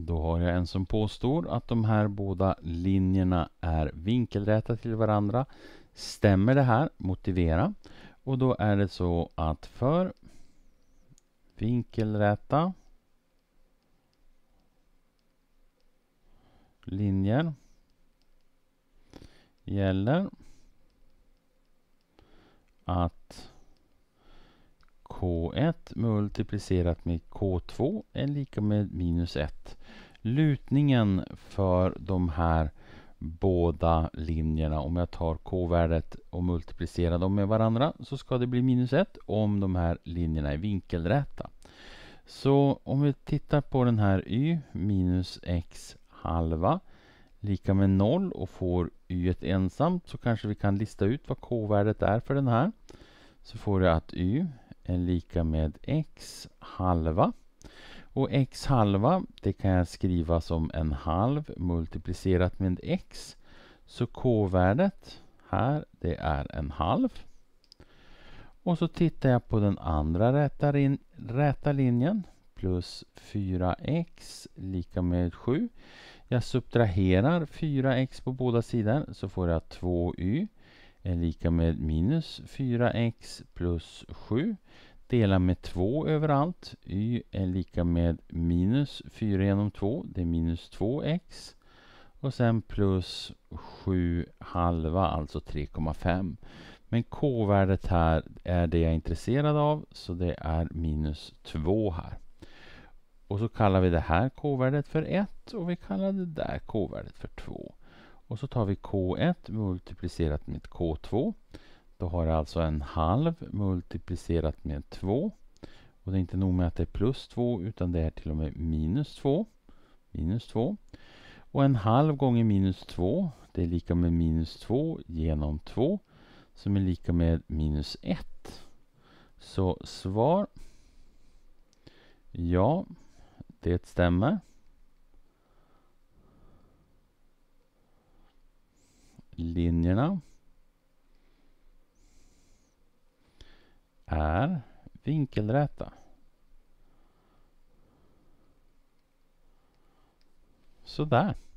Då har jag en som påstår att de här båda linjerna är vinkelräta till varandra. Stämmer det här? Motivera. Och då är det så att för vinkelräta linjer gäller att K1 multiplicerat med K2 är lika med minus 1. Lutningen för de här båda linjerna, om jag tar K-värdet och multiplicerar dem med varandra, så ska det bli minus 1 om de här linjerna är vinkelräta. Så om vi tittar på den här y, minus x halva, lika med 0 och får y ensamt så kanske vi kan lista ut vad k-värdet är för den här. Så får jag att y är lika med x halva. Och x halva, det kan jag skriva som en halv multiplicerat med x. Så k-värdet här, det är en halv. Och så tittar jag på den andra räta, lin räta linjen. Plus 4x lika med 7. Jag subtraherar 4x på båda sidor så får jag 2y är lika med minus 4x plus 7. Dela med 2 överallt. y är lika med minus 4 genom 2, det är minus 2x. Och sen plus 7 halva, alltså 3,5. Men k-värdet här är det jag är intresserad av, så det är minus 2 här. Och så kallar vi det här k-värdet för 1 och vi kallar det där k-värdet för 2. Och så tar vi K1 multiplicerat med K2. Då har jag alltså en halv multiplicerat med 2. Och det är inte nog med att det är plus 2 utan det är till och med minus 2. Minus 2. Och en halv gånger minus 2 det är lika med minus 2 genom 2 som är lika med minus 1. Så svar Ja, det stämmer. linjerna är vinkelräta. Sådär.